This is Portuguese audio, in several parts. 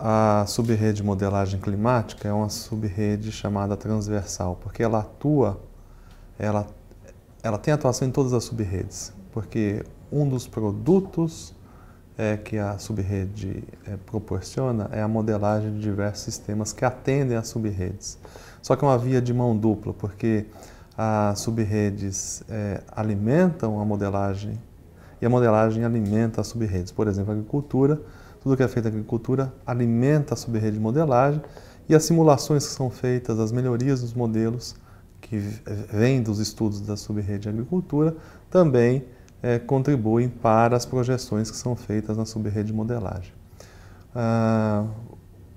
A subrede modelagem climática é uma subrede chamada transversal, porque ela atua, ela, ela tem atuação em todas as subredes, porque um dos produtos é, que a subrede é, proporciona é a modelagem de diversos sistemas que atendem às subredes. Só que é uma via de mão dupla, porque as subredes é, alimentam a modelagem e a modelagem alimenta as subredes. Por exemplo, a agricultura tudo que é feito na agricultura alimenta a subrede de modelagem e as simulações que são feitas, as melhorias nos modelos que vêm dos estudos da subrede de agricultura também é, contribuem para as projeções que são feitas na subrede de modelagem. Ah,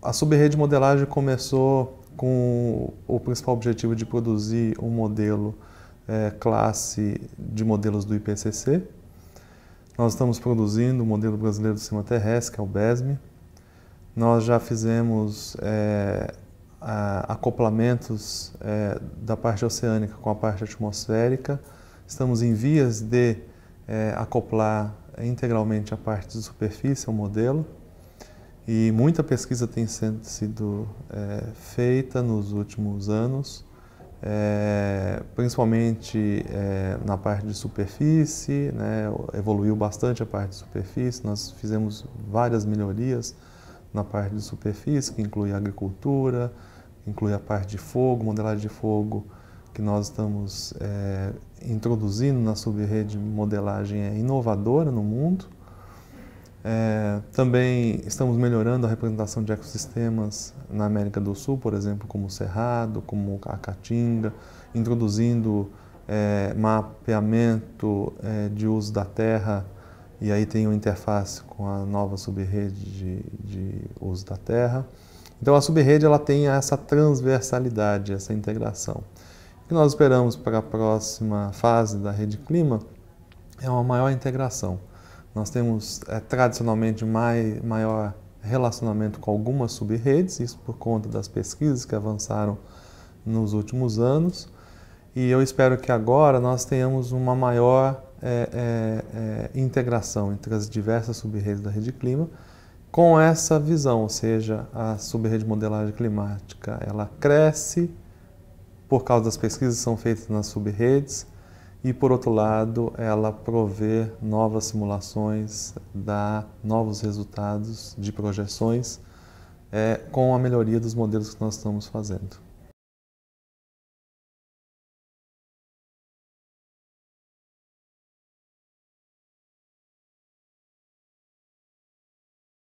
a subrede de modelagem começou com o principal objetivo de produzir um modelo é, classe de modelos do IPCC, nós estamos produzindo o modelo brasileiro do sistema terrestre, que é o BESME. Nós já fizemos é, a, acoplamentos é, da parte oceânica com a parte atmosférica. Estamos em vias de é, acoplar integralmente a parte de superfície ao modelo. E muita pesquisa tem sido feita nos últimos anos é, principalmente é, na parte de superfície, né, evoluiu bastante a parte de superfície, nós fizemos várias melhorias na parte de superfície, que inclui a agricultura, inclui a parte de fogo, modelagem de fogo, que nós estamos é, introduzindo na subrede modelagem é inovadora no mundo, é, também estamos melhorando a representação de ecossistemas na América do Sul, por exemplo, como o Cerrado, como a Caatinga, introduzindo é, mapeamento é, de uso da terra e aí tem uma interface com a nova subrede de, de uso da terra. Então a subrede ela tem essa transversalidade, essa integração. O que nós esperamos para a próxima fase da rede clima é uma maior integração nós temos é, tradicionalmente mai, maior relacionamento com algumas sub-redes isso por conta das pesquisas que avançaram nos últimos anos. E eu espero que agora nós tenhamos uma maior é, é, é integração entre as diversas sub-redes da rede clima com essa visão, ou seja, a sub de modelagem climática ela cresce por causa das pesquisas que são feitas nas sub-redes e por outro lado ela provê novas simulações, dá novos resultados de projeções é, com a melhoria dos modelos que nós estamos fazendo.